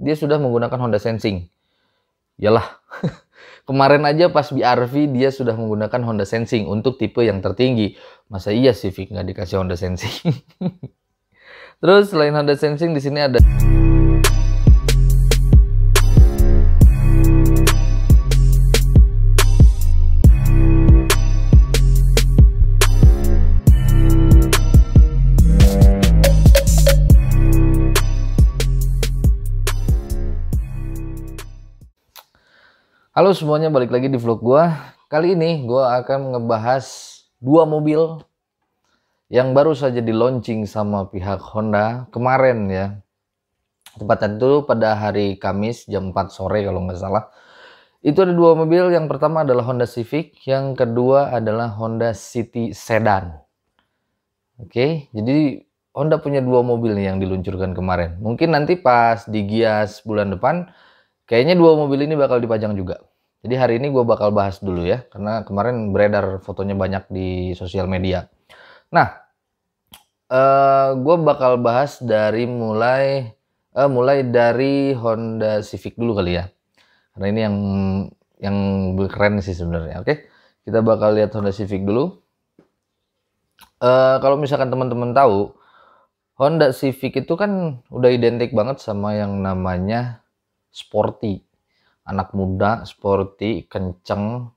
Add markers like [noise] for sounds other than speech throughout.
dia sudah menggunakan Honda Sensing. Yalah, [laughs] kemarin aja pas BRV dia sudah menggunakan Honda Sensing untuk tipe yang tertinggi. Masa iya Civic nggak dikasih Honda Sensing? [laughs] Terus selain Honda Sensing di sini ada... Halo semuanya, balik lagi di vlog gua. Kali ini gua akan ngebahas dua mobil yang baru saja di launching sama pihak Honda kemarin ya. Tepatnya itu pada hari Kamis jam 4 sore kalau nggak salah. Itu ada dua mobil, yang pertama adalah Honda Civic, yang kedua adalah Honda City Sedan. Oke, jadi Honda punya dua mobil nih yang diluncurkan kemarin. Mungkin nanti pas di Gias bulan depan Kayaknya dua mobil ini bakal dipajang juga. Jadi hari ini gue bakal bahas dulu ya, karena kemarin beredar fotonya banyak di sosial media. Nah, uh, eh, gue bakal bahas dari mulai uh, mulai dari Honda Civic dulu kali ya, karena ini yang yang keren sih sebenarnya. Oke, kita bakal lihat Honda Civic dulu. Uh, kalau misalkan teman-teman tahu, Honda Civic itu kan udah identik banget sama yang namanya sporty anak muda sporty kenceng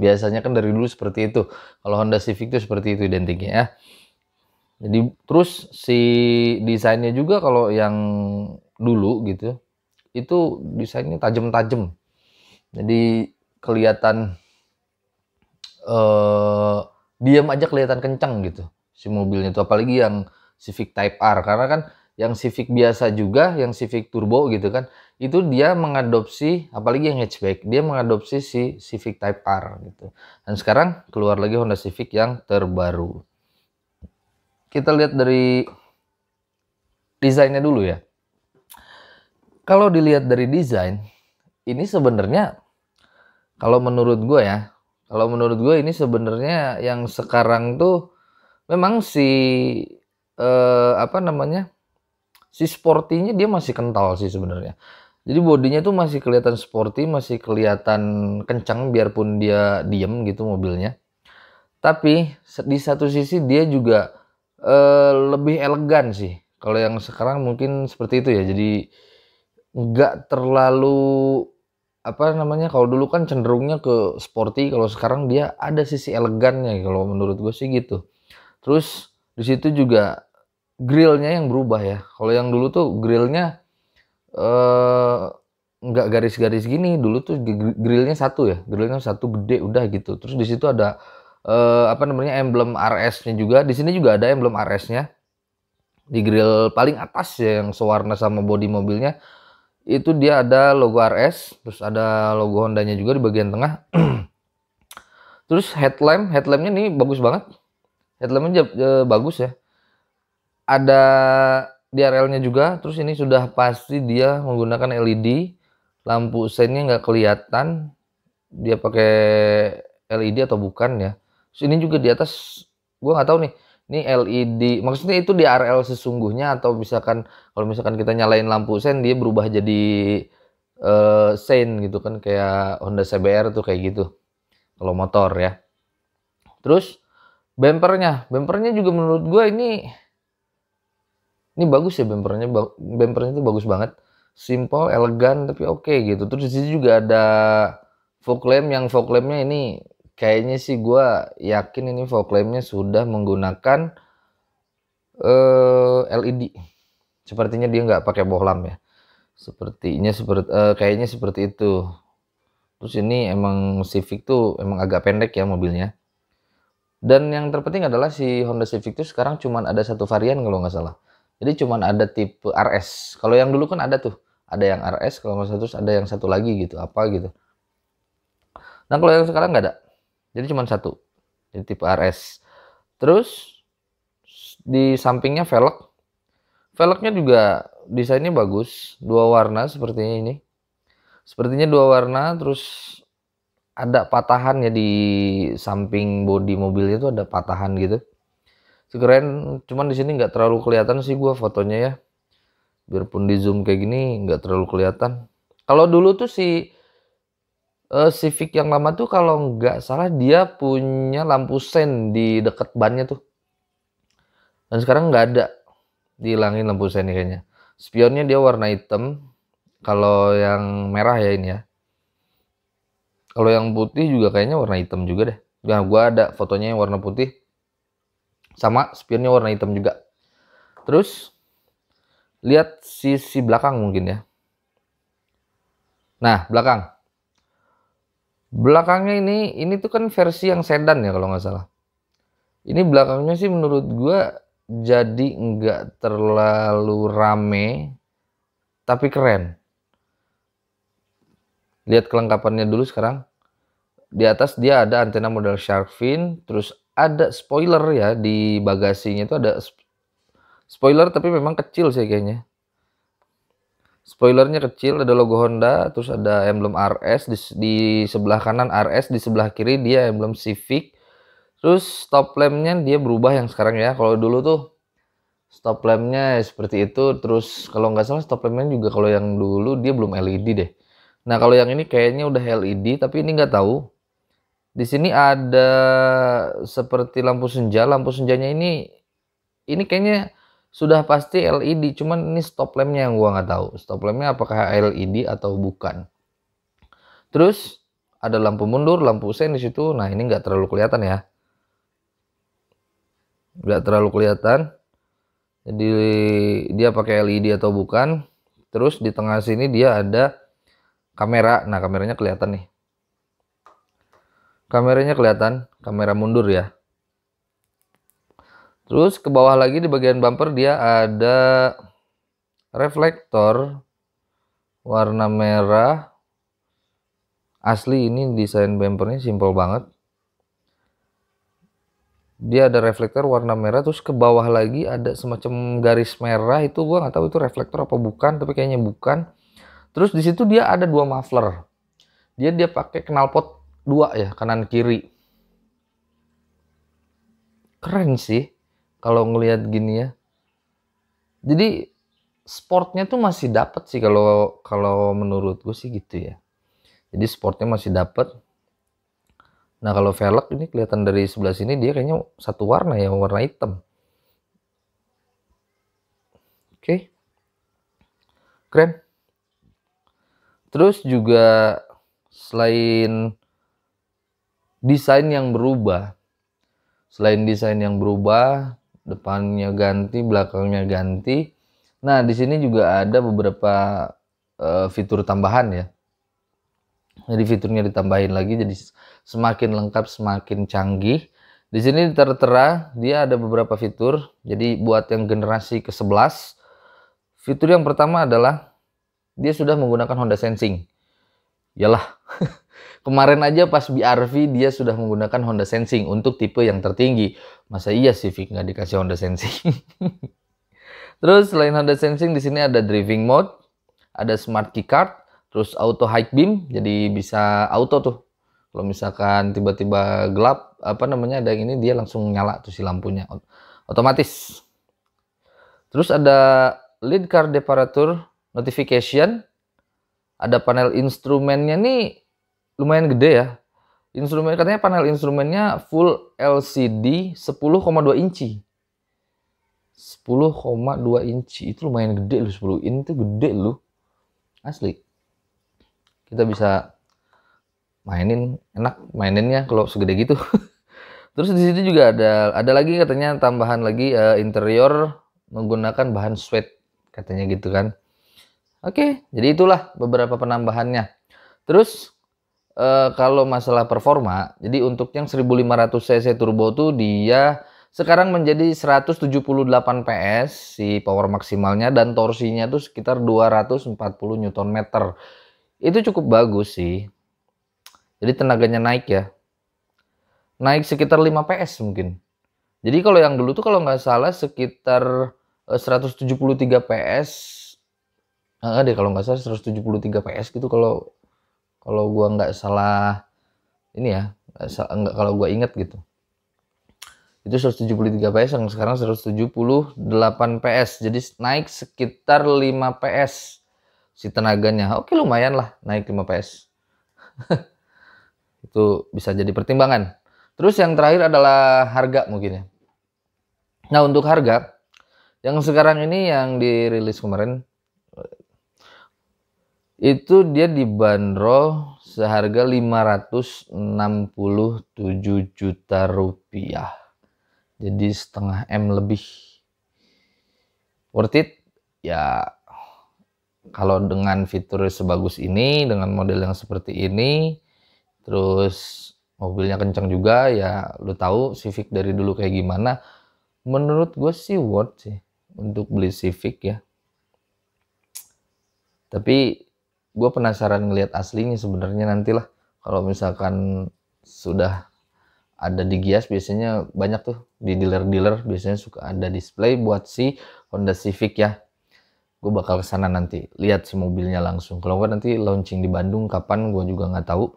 biasanya kan dari dulu seperti itu kalau Honda Civic itu seperti itu identiknya ya jadi terus si desainnya juga kalau yang dulu gitu itu desainnya tajam-tajam jadi kelihatan eh diam aja kelihatan kenceng gitu si mobilnya itu apalagi yang Civic Type R karena kan yang Civic biasa juga, yang Civic Turbo gitu kan, itu dia mengadopsi, apalagi yang hatchback, dia mengadopsi si Civic Type R gitu. Dan sekarang keluar lagi Honda Civic yang terbaru. Kita lihat dari desainnya dulu ya. Kalau dilihat dari desain, ini sebenarnya kalau menurut gue ya, kalau menurut gue ini sebenarnya yang sekarang tuh memang si eh, apa namanya si sportinya dia masih kental sih sebenarnya. Jadi bodinya tuh masih kelihatan sporty, masih kelihatan kencang biarpun dia diem gitu mobilnya. Tapi di satu sisi dia juga e, lebih elegan sih. Kalau yang sekarang mungkin seperti itu ya. Jadi nggak terlalu apa namanya kalau dulu kan cenderungnya ke sporty kalau sekarang dia ada sisi elegannya kalau menurut gue sih gitu terus di situ juga grillnya yang berubah ya. Kalau yang dulu tuh grillnya eh, nggak uh, garis-garis gini, dulu tuh grillnya satu ya, grillnya satu gede udah gitu. Terus di situ ada uh, apa namanya emblem RS-nya juga. Di sini juga ada emblem RS-nya di grill paling atas ya yang sewarna sama body mobilnya itu dia ada logo RS, terus ada logo Hondanya juga di bagian tengah. [clears throat] terus headlamp, headlampnya ini bagus banget. Headlampnya eh, bagus ya ada DRL-nya juga. Terus ini sudah pasti dia menggunakan LED. Lampu seinnya nggak kelihatan dia pakai LED atau bukan ya. Terus ini juga di atas gue nggak tahu nih. Ini LED, maksudnya itu DRL sesungguhnya atau misalkan kalau misalkan kita nyalain lampu sen dia berubah jadi uh, eh, sen gitu kan kayak Honda CBR tuh kayak gitu. Kalau motor ya. Terus bempernya, bempernya juga menurut gue ini ini bagus ya bempernya bempernya itu bagus banget simple elegan tapi oke okay, gitu terus di sini juga ada fog lamp yang fog lampnya ini kayaknya sih gue yakin ini fog lampnya sudah menggunakan uh, eh, LED sepertinya dia nggak pakai bohlam ya sepertinya seperti uh, kayaknya seperti itu terus ini emang Civic tuh emang agak pendek ya mobilnya dan yang terpenting adalah si Honda Civic tuh sekarang cuma ada satu varian kalau nggak salah jadi cuma ada tipe RS. Kalau yang dulu kan ada tuh, ada yang RS, kalau nggak terus ada yang satu lagi gitu, apa gitu. Nah kalau yang sekarang nggak ada, jadi cuma satu, jadi tipe RS. Terus di sampingnya velg, velgnya juga desainnya bagus, dua warna sepertinya ini. Sepertinya dua warna, terus ada patahannya di samping bodi mobilnya itu ada patahan gitu sekeren cuman di sini nggak terlalu kelihatan sih gua fotonya ya biarpun di zoom kayak gini nggak terlalu kelihatan kalau dulu tuh si uh, eh, Civic yang lama tuh kalau nggak salah dia punya lampu sen di deket bannya tuh dan sekarang nggak ada dihilangin lampu sen kayaknya spionnya dia warna hitam kalau yang merah ya ini ya kalau yang putih juga kayaknya warna hitam juga deh nah gua ada fotonya yang warna putih sama spionnya warna hitam juga. Terus lihat sisi belakang mungkin ya. Nah, belakang. Belakangnya ini ini tuh kan versi yang sedan ya kalau nggak salah. Ini belakangnya sih menurut gua jadi nggak terlalu rame tapi keren. Lihat kelengkapannya dulu sekarang. Di atas dia ada antena model shark fin, terus ada spoiler ya di bagasinya itu ada spoiler tapi memang kecil sih kayaknya. Spoilernya kecil, ada logo Honda, terus ada emblem RS di, di sebelah kanan RS, di sebelah kiri dia emblem Civic. Terus stop lampnya dia berubah yang sekarang ya. Kalau dulu tuh stop lampnya seperti itu. Terus kalau nggak salah stop lampnya juga kalau yang dulu dia belum LED deh. Nah kalau yang ini kayaknya udah LED tapi ini nggak tahu di sini ada seperti lampu senja. Lampu senjanya ini ini kayaknya sudah pasti LED, cuman ini stop lampnya yang gua nggak tahu. Stop lampnya apakah LED atau bukan. Terus ada lampu mundur, lampu sen di situ. Nah ini nggak terlalu kelihatan ya, nggak terlalu kelihatan. Jadi dia pakai LED atau bukan. Terus di tengah sini dia ada kamera. Nah kameranya kelihatan nih. Kameranya kelihatan, kamera mundur ya. Terus ke bawah lagi di bagian bumper dia ada reflektor warna merah. Asli ini desain bumpernya simple banget. Dia ada reflektor warna merah terus ke bawah lagi ada semacam garis merah itu gua nggak tahu itu reflektor apa bukan tapi kayaknya bukan. Terus di situ dia ada dua muffler. Dia dia pakai knalpot dua ya kanan kiri keren sih kalau ngelihat gini ya jadi sportnya tuh masih dapat sih kalau kalau menurut gue sih gitu ya jadi sportnya masih dapat nah kalau velg ini kelihatan dari sebelah sini dia kayaknya satu warna ya warna hitam oke keren terus juga selain desain yang berubah. Selain desain yang berubah, depannya ganti, belakangnya ganti. Nah, di sini juga ada beberapa uh, fitur tambahan ya. Jadi fiturnya ditambahin lagi jadi semakin lengkap, semakin canggih. Di sini tertera dia ada beberapa fitur. Jadi buat yang generasi ke-11, fitur yang pertama adalah dia sudah menggunakan Honda Sensing. Yalah. [laughs] Kemarin aja pas BRV dia sudah menggunakan Honda Sensing untuk tipe yang tertinggi. Masa iya Civic nggak dikasih Honda Sensing? [laughs] terus selain Honda Sensing di sini ada driving mode, ada smart key card, terus auto high beam, jadi bisa auto tuh. Kalau misalkan tiba-tiba gelap, apa namanya ada yang ini dia langsung nyala tuh si lampunya otomatis. Terus ada lead card deparatur notification, ada panel instrumennya nih lumayan gede ya. Instrumen katanya panel instrumennya full LCD 10,2 inci. 10,2 inci itu lumayan gede lu 10 inci itu gede lu asli kita bisa mainin enak maininnya kalau segede gitu [laughs] terus di situ juga ada ada lagi katanya tambahan lagi uh, interior menggunakan bahan sweat katanya gitu kan oke jadi itulah beberapa penambahannya terus Uh, kalau masalah performa, jadi untuk yang 1500 cc turbo tuh dia sekarang menjadi 178 PS si power maksimalnya dan torsinya tuh sekitar 240 Nm. Itu cukup bagus sih. Jadi tenaganya naik ya. Naik sekitar 5 PS mungkin. Jadi kalau yang dulu tuh kalau nggak salah sekitar 173 PS. Eh, deh kalau nggak salah 173 PS gitu kalau kalau gue nggak salah ini ya nggak kalau gue inget gitu itu 173 PS yang sekarang 178 PS jadi naik sekitar 5 PS si tenaganya oke lumayan lah naik 5 PS [laughs] itu bisa jadi pertimbangan terus yang terakhir adalah harga mungkin ya nah untuk harga yang sekarang ini yang dirilis kemarin itu dia dibanderol seharga 567 juta rupiah. Jadi setengah M lebih. Worth it? Ya kalau dengan fitur sebagus ini, dengan model yang seperti ini, terus mobilnya kencang juga, ya lu tahu Civic dari dulu kayak gimana. Menurut gue sih worth sih untuk beli Civic ya. Tapi gue penasaran ngelihat aslinya sebenarnya nantilah kalau misalkan sudah ada di Gias biasanya banyak tuh di dealer-dealer biasanya suka ada display buat si Honda Civic ya gue bakal kesana nanti lihat si mobilnya langsung kalau gue nanti launching di Bandung kapan gue juga nggak tahu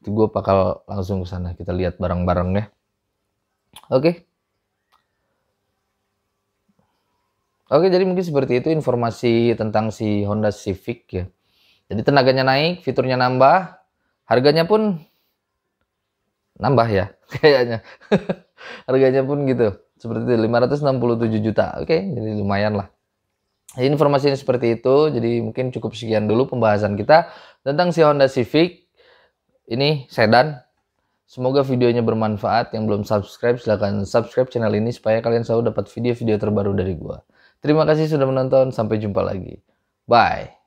itu gue bakal langsung kesana kita lihat bareng-bareng ya oke okay. oke jadi mungkin seperti itu informasi tentang si Honda Civic ya jadi tenaganya naik, fiturnya nambah, harganya pun nambah ya [laughs] kayaknya. harganya pun gitu. Seperti itu 567 juta. Oke, jadi lumayan lah. Informasi informasinya seperti itu. Jadi mungkin cukup sekian dulu pembahasan kita tentang si Honda Civic ini sedan. Semoga videonya bermanfaat. Yang belum subscribe silahkan subscribe channel ini supaya kalian selalu dapat video-video terbaru dari gua. Terima kasih sudah menonton. Sampai jumpa lagi. Bye.